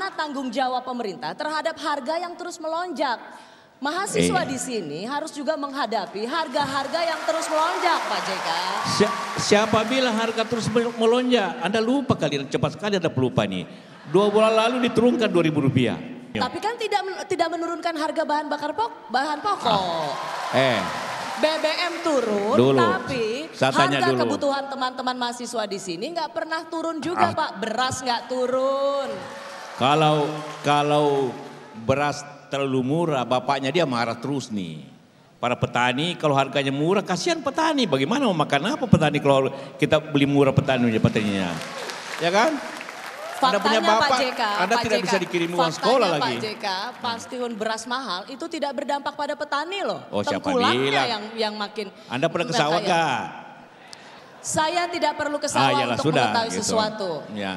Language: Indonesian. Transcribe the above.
mana tanggung jawab pemerintah terhadap harga yang terus melonjak? Mahasiswa iya. di sini harus juga menghadapi harga-harga yang terus melonjak, Pak JK. Si siapa bilang harga terus melonjak? Anda lupa kali, cepat sekali Anda pelupa nih. Dua bulan lalu diturunkan dua ribu rupiah. Ya. Tapi kan tidak tidak menurunkan harga bahan bakar pok, bahan pokok. Ah. Eh. BBM turun, dulu. tapi Saya harga dulu. kebutuhan teman-teman mahasiswa di sini nggak pernah turun juga, ah. Pak. Beras nggak turun. Kalau kalau beras terlalu murah, bapaknya dia marah terus nih. Para petani kalau harganya murah, kasihan petani. Bagaimana mau makan apa petani kalau kita beli murah petani petaninya? Ya kan? Faktanya anda punya bapak, Pak JK, Anda Pak tidak JK, bisa dikirim uang sekolah Pak lagi. Pak JK, pastiun beras mahal itu tidak berdampak pada petani loh. Oh siapa bilang? yang, yang makin Anda pernah ke sawah gak? Saya tidak perlu ke ah, sawah ah, untuk sudah, mengetahui gitu. sesuatu. Ya.